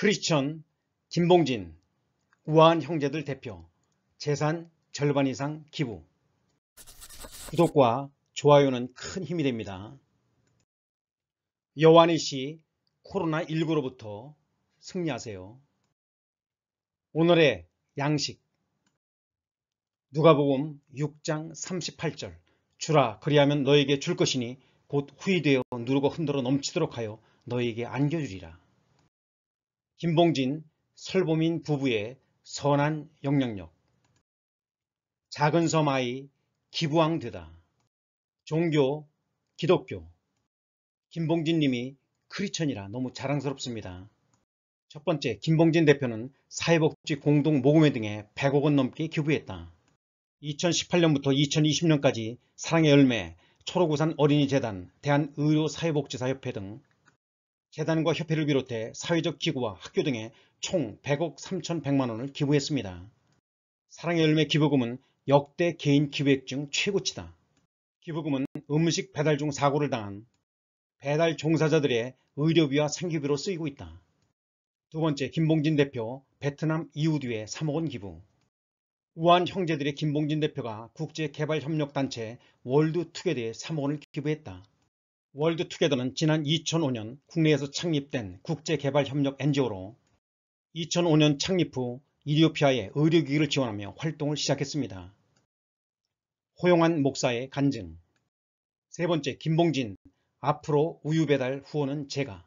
크리스천, 김봉진, 우아한 형제들 대표, 재산 절반 이상 기부. 구독과 좋아요는 큰 힘이 됩니다. 여완희 씨 코로나19로부터 승리하세요. 오늘의 양식 누가복음 6장 38절 주라 그리하면 너에게 줄 것이니 곧 후이되어 누르고 흔들어 넘치도록 하여 너에게 안겨주리라. 김봉진, 설보민 부부의 선한 영향력 작은 섬 아이 기부왕 되다 종교, 기독교 김봉진 님이 크리천이라 너무 자랑스럽습니다. 첫 번째, 김봉진 대표는 사회복지 공동 모금회 등에 100억 원 넘게 기부했다. 2018년부터 2020년까지 사랑의 열매, 초록우산 어린이재단, 대한의료사회복지사협회 등 재단과 협회를 비롯해 사회적 기구와 학교 등에 총 100억 3,100만 원을 기부했습니다. 사랑의 열매 기부금은 역대 개인 기부액 중 최고치다. 기부금은 음식 배달 중 사고를 당한 배달 종사자들의 의료비와 생계비로 쓰이고 있다. 두 번째 김봉진 대표 베트남 이우듀에 3억 원 기부 우한 형제들의 김봉진 대표가 국제개발협력단체 월드투게더에 3억 원을 기부했다. 월드투게더는 지난 2005년 국내에서 창립된 국제개발협력 NGO로 2005년 창립 후 이디오피아의 의료기기를 지원하며 활동을 시작했습니다. 호용한 목사의 간증 세 번째 김봉진 앞으로 우유 배달 후원은 제가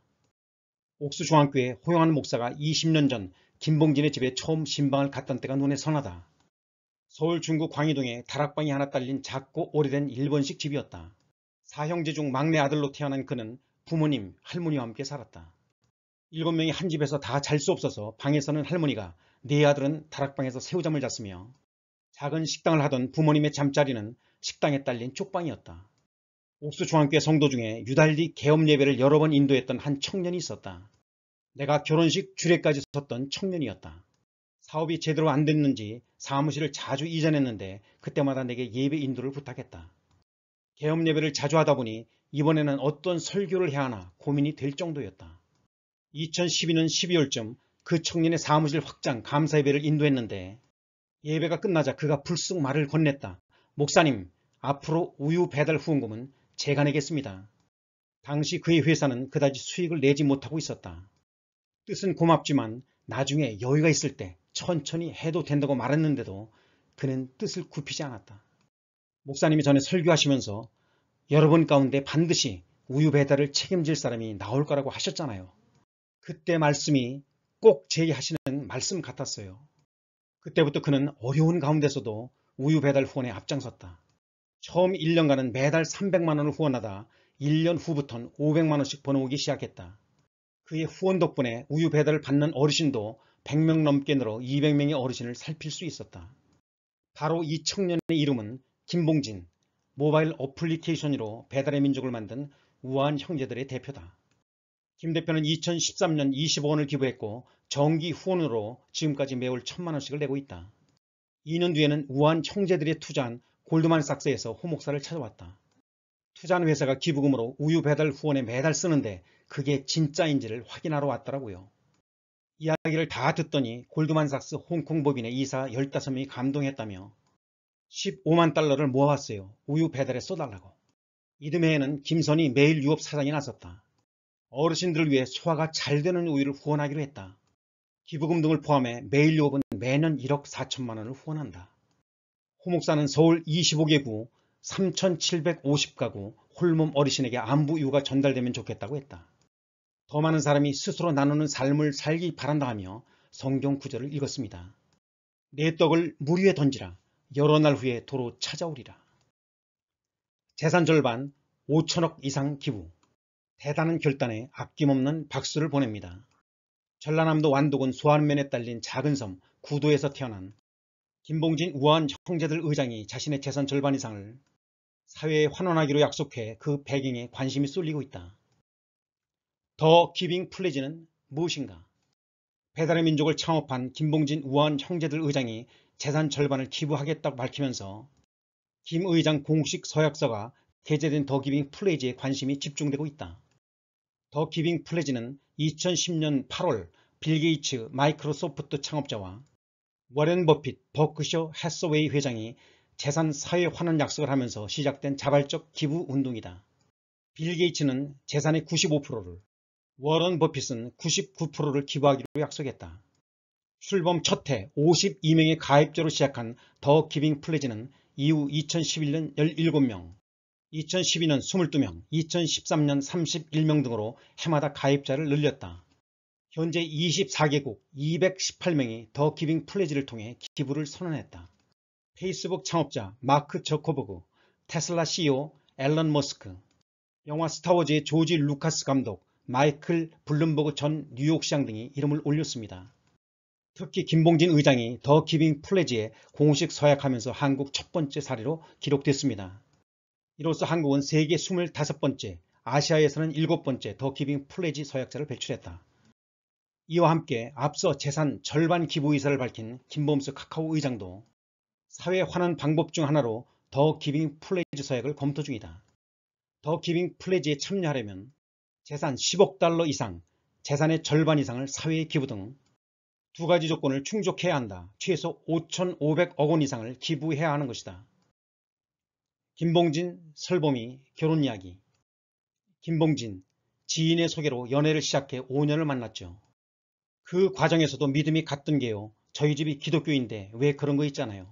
옥수중앙교회 호용한 목사가 20년 전 김봉진의 집에 처음 신방을 갔던 때가 눈에 선하다. 서울 중구 광희동에 다락방이 하나 딸린 작고 오래된 일본식 집이었다. 사형제 중 막내 아들로 태어난 그는 부모님, 할머니와 함께 살았다. 일곱 명이 한 집에서 다 잘 수 없어서 방에서는 할머니가 네 아들은 다락방에서 새우잠을 잤으며 작은 식당을 하던 부모님의 잠자리는 식당에 딸린 쪽방이었다. 옥수중앙교회 성도 중에 유달리 개업 예배를 여러 번 인도했던 한 청년이 있었다. 내가 결혼식 주례까지 섰던 청년이었다. 사업이 제대로 안 됐는지 사무실을 자주 이전했는데 그때마다 내게 예배 인도를 부탁했다. 개업 예배를 자주 하다 보니 이번에는 어떤 설교를 해야 하나 고민이 될 정도였다. 2012년 12월쯤 그 청년의 사무실 확장 감사 예배를 인도했는데 예배가 끝나자 그가 불쑥 말을 건넸다. 목사님, 앞으로 우유 배달 후원금은 제가 내겠습니다. 당시 그의 회사는 그다지 수익을 내지 못하고 있었다. 뜻은 고맙지만 나중에 여유가 있을 때 천천히 해도 된다고 말했는데도 그는 뜻을 굽히지 않았다. 목사님이 전에 설교하시면서 여러분 가운데 반드시 우유 배달을 책임질 사람이 나올 거라고 하셨잖아요. 그때 말씀이 꼭 제기하시는 말씀 같았어요. 그때부터 그는 어려운 가운데서도 우유 배달 후원에 앞장섰다. 처음 1년간은 매달 300만원을 후원하다 1년 후부턴 500만원씩 번호오기 시작했다. 그의 후원 덕분에 우유 배달을 받는 어르신도 100명 넘게 늘어 200명의 어르신을 살필 수 있었다. 바로 이 청년의 이름은 김봉진, 모바일 어플리케이션으로 배달의 민족을 만든 우아한 형제들의 대표다. 김 대표는 2013년 2 5원을 기부했고 정기 후원으로 지금까지 매월 천만 원씩을 내고 있다. 2년 뒤에는 우한 형제들의 투자한 골드만삭스에서 호목사를 찾아왔다. 투자한 회사가 기부금으로 우유 배달 후원에 매달 쓰는데 그게 진짜인지를 확인하러 왔더라고요. 이야기를 다 듣더니 골드만삭스 홍콩 법인의 이사 15명이 감동했다며 15만 달러를 모아왔어요. 우유 배달에 쏘달라고. 이듬해에는 김선이 매일 유업 사장이 나섰다. 어르신들을 위해 소화가 잘 되는 우유를 후원하기로 했다. 기부금 등을 포함해 매일 유업은 매년 1억 4천만 원을 후원한다. 호목사는 서울 25개 구 3,750가구 홀몸 어르신에게 안부 유가 전달되면 좋겠다고 했다. 더 많은 사람이 스스로 나누는 삶을 살기 바란다 하며 성경 구절을 읽었습니다. 내 떡을 물 위에 던지라. 여러 날 후에 도로 찾아오리라. 재산 절반 5천억 이상 기부 대단한 결단에 아낌없는 박수를 보냅니다. 전라남도 완도군 소안면에 딸린 작은 섬 구도에서 태어난 김봉진 우한 형제들 의장이 자신의 재산 절반 이상을 사회에 환원하기로 약속해 그 배경에 관심이 쏠리고 있다. 더 기빙 플레지는 무엇인가? 배달의 민족을 창업한 김봉진 우한 형제들 의장이 재산 절반을 기부하겠다고 밝히면서 김 의장 공식 서약서가 게재된 더 기빙 플레이지에 관심이 집중되고 있다. 더 기빙 플레이지는 2010년 8월 빌 게이츠 마이크로소프트 창업자와 워렌 버핏 버크셔 해서웨이 회장이 재산 사회 환원 약속을 하면서 시작된 자발적 기부 운동이다. 빌 게이츠는 재산의 95%를 워런 버핏은 99%를 기부하기로 약속했다. 출범 첫해 52명의 가입자로 시작한 더 기빙 플레지는 이후 2011년 17명, 2012년 22명, 2013년 31명 등으로 해마다 가입자를 늘렸다. 현재 24개국 218명이 더 기빙 플레지를 통해 기부를 선언했다. 페이스북 창업자 마크 저코버그, 테슬라 CEO 앨런 머스크, 영화 스타워즈의 조지 루카스 감독, 마이클 블룸버그 전 뉴욕시장 등이 이름을 올렸습니다. 특히 김봉진 의장이 더 기빙 플레지에 공식 서약하면서 한국 첫 번째 사례로 기록됐습니다. 이로써 한국은 세계 25번째, 아시아에서는 7번째 더 기빙 플레지 서약자를 배출했다. 이와 함께 앞서 재산 절반 기부 의사를 밝힌 김범수 카카오 의장도 사회 환원 방법 중 하나로 더 기빙 플레지 서약을 검토 중이다. 더 기빙 플레지에 참여하려면 재산 10억 달러 이상, 재산의 절반 이상을 사회에 기부 등두 가지 조건을 충족해야 한다. 최소 5,500억 원 이상을 기부해야 하는 것이다. 김봉진, 설범이 결혼 이야기 김봉진, 지인의 소개로 연애를 시작해 5년을 만났죠. 그 과정에서도 믿음이 갔던 게요. 저희 집이 기독교인데 왜 그런 거 있잖아요.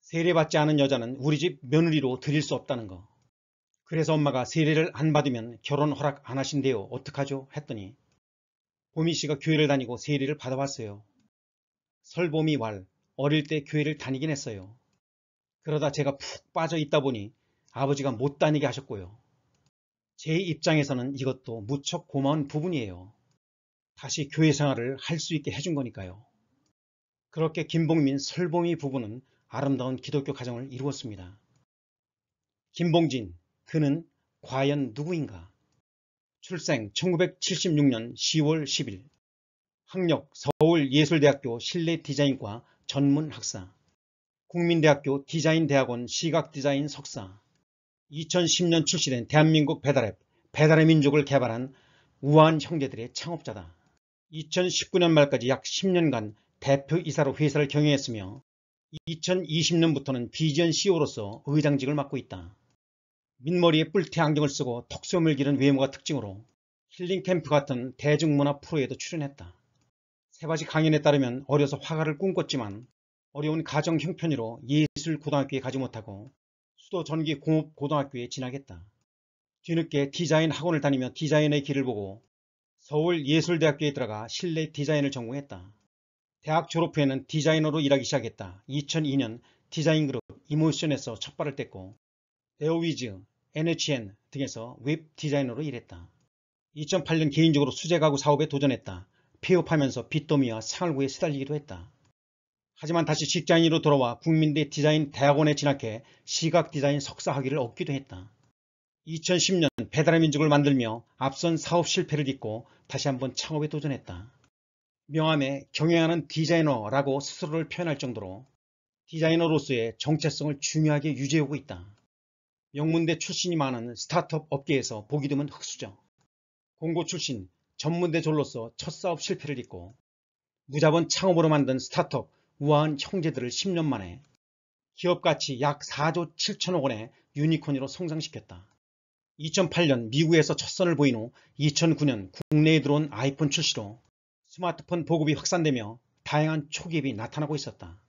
세례받지 않은 여자는 우리 집 며느리로 드릴 수 없다는 거. 그래서 엄마가 세례를 안 받으면 결혼 허락 안 하신대요. 어떡하죠? 했더니 보미 씨가 교회를 다니고 세례를 받아왔어요. 설보미 왈, 어릴 때 교회를 다니긴 했어요. 그러다 제가 푹 빠져 있다 보니 아버지가 못 다니게 하셨고요. 제 입장에서는 이것도 무척 고마운 부분이에요. 다시 교회 생활을 할 수 있게 해준 거니까요. 그렇게 김봉민, 설봉이 부부는 아름다운 기독교 가정을 이루었습니다. 김봉진, 그는 과연 누구인가? 출생 1976년 10월 10일 학력 서울예술대학교 실내디자인과 전문학사 국민대학교 디자인대학원 시각디자인 석사 2010년 출시된 대한민국 배달앱 배달의 민족을 개발한 우한 아 형제들의 창업자다 2019년 말까지 약 10년간 대표이사로 회사를 경영했으며 2020년부터는 비전 CEO로서 의장직을 맡고 있다 민머리에 뿔테 안경을 쓰고 턱수염을 기른 외모가 특징으로 힐링 캠프 같은 대중문화 프로에도 출연했다. 세바지 강연에 따르면 어려서 화가를 꿈꿨지만 어려운 가정 형편으로 예술고등학교에 가지 못하고 수도 전기 공업고등학교에 진학했다. 뒤늦게 디자인 학원을 다니며 디자인의 길을 보고 서울예술대학교에 들어가 실내 디자인을 전공했다. 대학 졸업 후에는 디자이너로 일하기 시작했다. 2002년 디자인그룹 이모션에서 첫발을 뗐고 에어위즈, NHN 등에서 웹 디자이너로 일했다. 2008년 개인적으로 수제 가구 사업에 도전했다. 폐업하면서 빚더미와 생활고에 시달리기도 했다. 하지만 다시 직장인으로 돌아와 국민대 디자인 대학원에 진학해 시각 디자인 석사 학위를 얻기도 했다. 2010년 배달의 민족을 만들며 앞선 사업 실패를 딛고 다시 한번 창업에 도전했다. 명함에 경영하는 디자이너라고 스스로를 표현할 정도로 디자이너로서의 정체성을 중요하게 유지하고 있다. 영문대 출신이 많은 스타트업 업계에서 보기 드문 흑수저, 공고 출신 전문대 졸로서 첫 사업 실패를 잇고 무자본 창업으로 만든 스타트업 우아한 형제들을 10년 만에 기업가치 약 4조 7천억 원의 유니콘으로 성장시켰다. 2008년 미국에서 첫 선을 보인 후 2009년 국내에 들어온 아이폰 출시로 스마트폰 보급이 확산되며 다양한 초기업이 나타나고 있었다.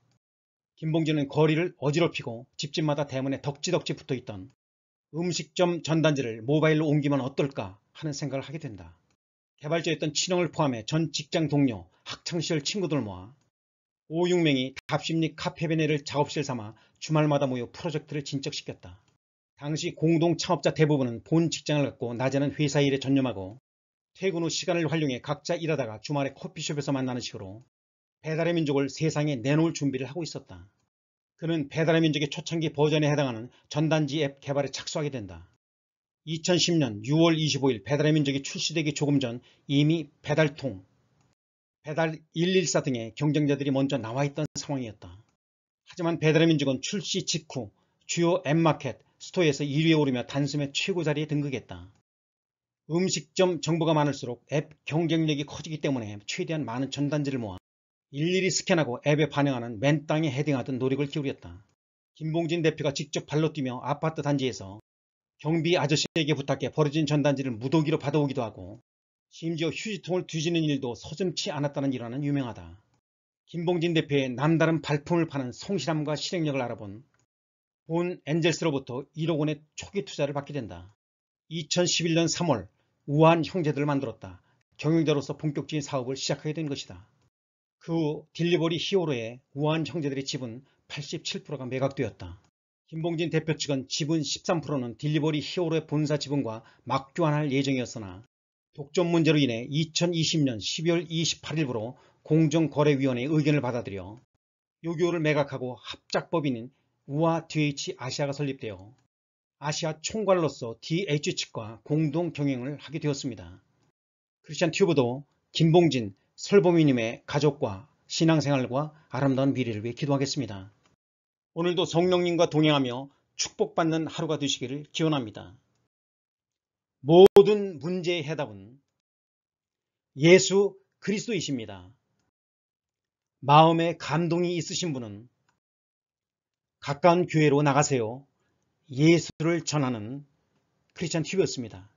김봉준은 거리를 어지럽히고 집집마다 대문에 덕지덕지 붙어있던 음식점 전단지를 모바일로 옮기면 어떨까 하는 생각을 하게 된다. 개발자였던 친형을 포함해 전 직장 동료, 학창시절 친구들 모아 5, 6명이 답심리 카페베네를 작업실 삼아 주말마다 모여 프로젝트를 진척시켰다. 당시 공동 창업자 대부분은 본 직장을 갖고 낮에는 회사 일에 전념하고 퇴근 후 시간을 활용해 각자 일하다가 주말에 커피숍에서 만나는 식으로 배달의 민족을 세상에 내놓을 준비를 하고 있었다. 그는 배달의 민족의 초창기 버전에 해당하는 전단지 앱 개발에 착수하게 된다. 2010년 6월 25일 배달의 민족이 출시되기 조금 전 이미 배달통, 배달 114 등의 경쟁자들이 먼저 나와있던 상황이었다. 하지만 배달의 민족은 출시 직후 주요 앱마켓, 스토어에서 1위에 오르며 단숨에 최고 자리에 등극했다. 음식점 정보가 많을수록 앱 경쟁력이 커지기 때문에 최대한 많은 전단지를 모아 일일이 스캔하고 앱에 반영하는 맨땅에 헤딩하던 노력을 기울였다. 김봉진 대표가 직접 발로 뛰며 아파트 단지에서 경비 아저씨에게 부탁해 버려진 전단지를 무더기로 받아오기도 하고 심지어 휴지통을 뒤지는 일도 서슴치 않았다는 일화는 유명하다. 김봉진 대표의 남다른 발품을 파는 성실함과 실행력을 알아본 본 엔젤스로부터 1억 원의 초기 투자를 받게 된다. 2011년 3월 우한 형제들을 만들었다. 경영자로서 본격적인 사업을 시작하게 된 것이다. 그 딜리버리 히어로의 우한 형제들의 지분 87%가 매각되었다. 김봉진 대표 측은 지분 13%는 딜리버리 히어로의 본사 지분과 맞교환할 예정이었으나 독점 문제로 인해 2020년 12월 28일부로 공정거래위원회의 의견을 받아들여 요교를 매각하고 합작법인인 우아 DH 아시아가 설립되어 아시아 총괄로서 DH 측과 공동 경영을 하게 되었습니다. 크리스찬 튜브도 김봉진, 설보미님의 가족과 신앙생활과 아름다운 미래를 위해 기도하겠습니다. 오늘도 성령님과 동행하며 축복받는 하루가 되시기를 기원합니다. 모든 문제의 해답은 예수 그리스도이십니다. 마음에 감동이 있으신 분은 가까운 교회로 나가세요. 예수를 전하는 크리스찬 TV였습니다.